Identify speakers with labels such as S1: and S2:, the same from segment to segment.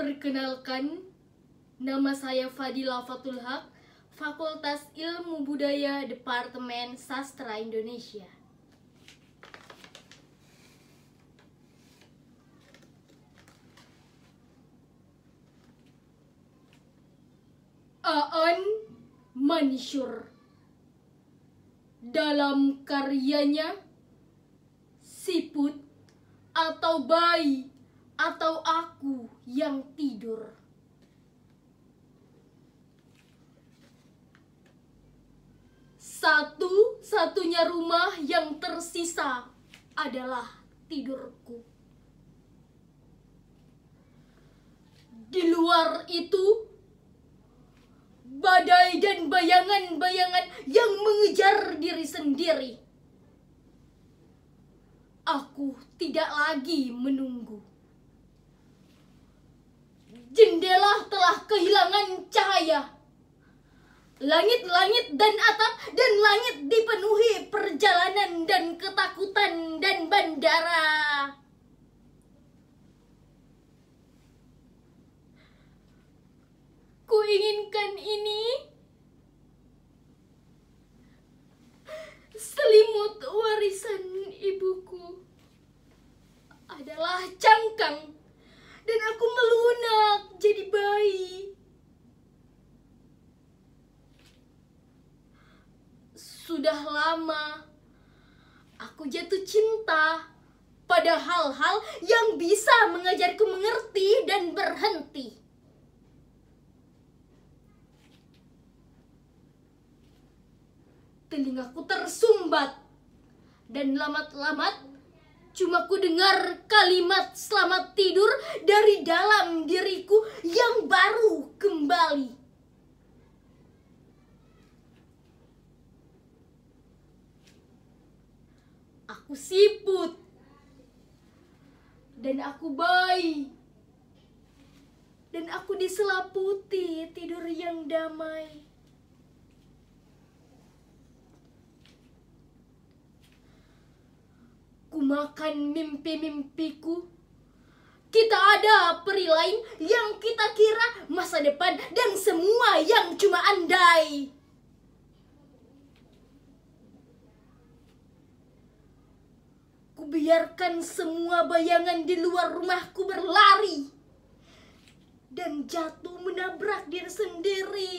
S1: Perkenalkan, nama saya Fadila Fatul Haq, Fakultas Ilmu Budaya Departemen Sastra Indonesia. Aan Mansur dalam karyanya Siput atau Bayi atau aku yang tidur? Satu-satunya rumah yang tersisa adalah tidurku. Di luar itu, badai dan bayangan-bayangan yang mengejar diri sendiri. Aku tidak lagi menunggu. telah kehilangan cahaya. Langit-langit dan atap dan langit dipenuhi perjalanan dan ketakutan dan bandara. Ku inginkan ini selimut warisan ibuku adalah cangkang dan aku melunak sudah lama aku jatuh cinta pada hal-hal yang bisa mengajarku mengerti dan berhenti. Telingaku tersumbat dan lamat-lamat cuma ku dengar kalimat selamat tidur dari dalam diriku yang aku siput dan aku bayi dan aku diselaputi tidur yang damai Kumakan mimpi-mimpiku kita ada peri lain yang kita kira masa depan dan semua yang cuma andai. Biarkan semua bayangan di luar rumahku berlari dan jatuh menabrak diri sendiri.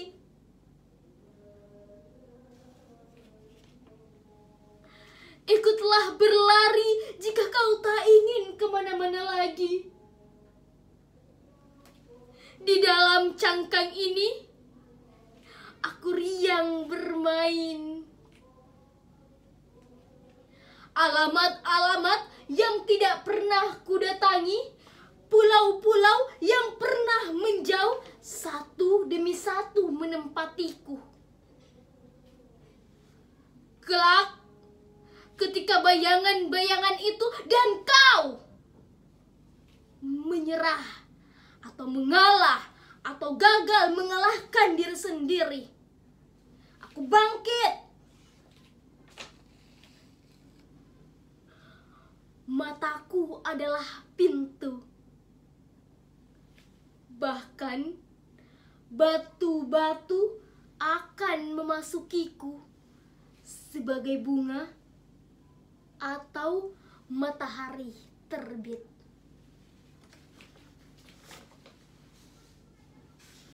S1: Ikutlah berlari jika kau tak ingin kemana-mana lagi. Di dalam cangkang ini, aku riang bermain alamat-alamat yang tidak pernah kudatangi, pulau-pulau yang pernah menjauh satu demi satu menempatiku. Kelak, ketika bayangan-bayangan itu dan kau menyerah atau mengalah atau gagal mengalahkan diri sendiri, aku bangkit mataku adalah pintu. Bahkan batu-batu akan memasukiku sebagai bunga atau matahari terbit.